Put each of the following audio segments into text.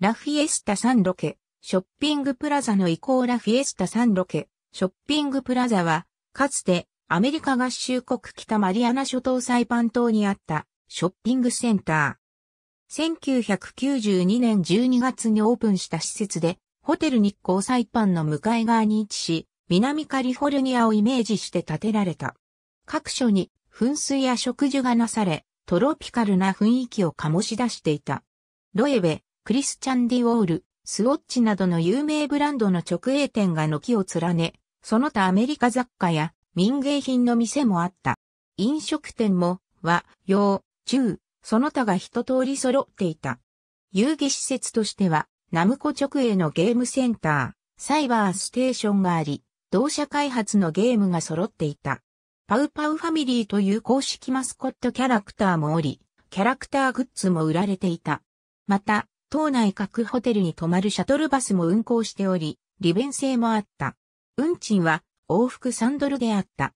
ラフィエスタサンロケ、ショッピングプラザの移行ラフィエスタサンロケ、ショッピングプラザは、かつてアメリカ合衆国北マリアナ諸島サイパン島にあったショッピングセンター。1992年12月にオープンした施設で、ホテル日光サイパンの向かい側に位置し、南カリフォルニアをイメージして建てられた。各所に噴水や植樹がなされ、トロピカルな雰囲気を醸し出していた。ロエベ、クリスチャン・ディオール、スウォッチなどの有名ブランドの直営店が軒を連ね、その他アメリカ雑貨や民芸品の店もあった。飲食店も和、洋、中、その他が一通り揃っていた。遊戯施設としては、ナムコ直営のゲームセンター、サイバーステーションがあり、同社開発のゲームが揃っていた。パウパウファミリーという公式マスコットキャラクターもおり、キャラクターグッズも売られていた。また、島内各ホテルに泊まるシャトルバスも運行しており、利便性もあった。運賃は往復3ドルであった。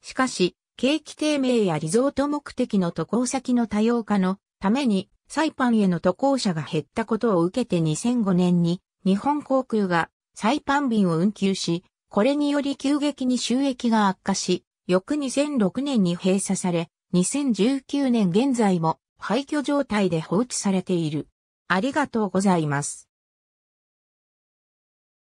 しかし、景気低迷やリゾート目的の渡航先の多様化のために、サイパンへの渡航者が減ったことを受けて2005年に日本航空がサイパン便を運休し、これにより急激に収益が悪化し、翌2006年に閉鎖され、2019年現在も廃墟状態で放置されている。ありがとうございます。